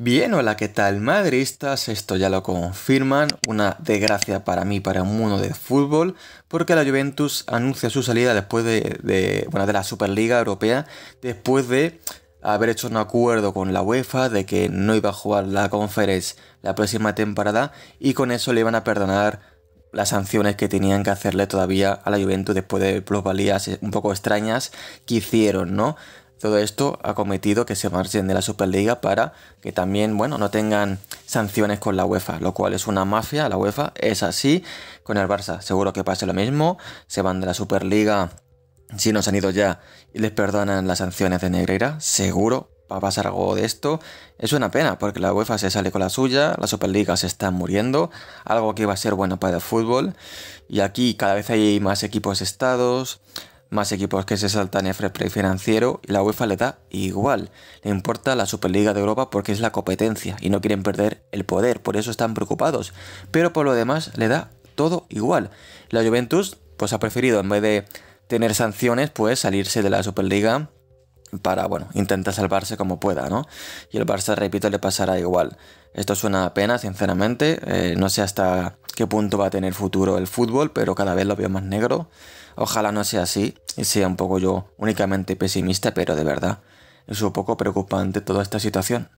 Bien, hola, ¿qué tal Madristas, Esto ya lo confirman, una desgracia para mí, para un mundo de fútbol, porque la Juventus anuncia su salida después de, bueno, de la Superliga Europea, después de haber hecho un acuerdo con la UEFA de que no iba a jugar la Conference la próxima temporada y con eso le iban a perdonar las sanciones que tenían que hacerle todavía a la Juventus después de plusvalías un poco extrañas que hicieron, ¿no? Todo esto ha cometido que se marchen de la Superliga para que también, bueno, no tengan sanciones con la UEFA, lo cual es una mafia, la UEFA es así con el Barça. Seguro que pase lo mismo, se van de la Superliga si no se han ido ya y les perdonan las sanciones de Negrera, seguro va a pasar algo de esto. Es una pena porque la UEFA se sale con la suya, la Superliga se está muriendo, algo que iba a ser bueno para el fútbol. Y aquí cada vez hay más equipos estados, más equipos que se saltan el fair play financiero y la UEFA le da igual. Le importa la Superliga de Europa porque es la competencia y no quieren perder el poder, por eso están preocupados. Pero por lo demás le da todo igual. La Juventus pues ha preferido en vez de tener sanciones pues salirse de la Superliga para, bueno, intentar salvarse como pueda, ¿no? Y el Barça, repito, le pasará igual. Esto suena una pena, sinceramente. Eh, no sé hasta qué punto va a tener futuro el fútbol, pero cada vez lo veo más negro. Ojalá no sea así y sea un poco yo únicamente pesimista, pero de verdad es un poco preocupante toda esta situación.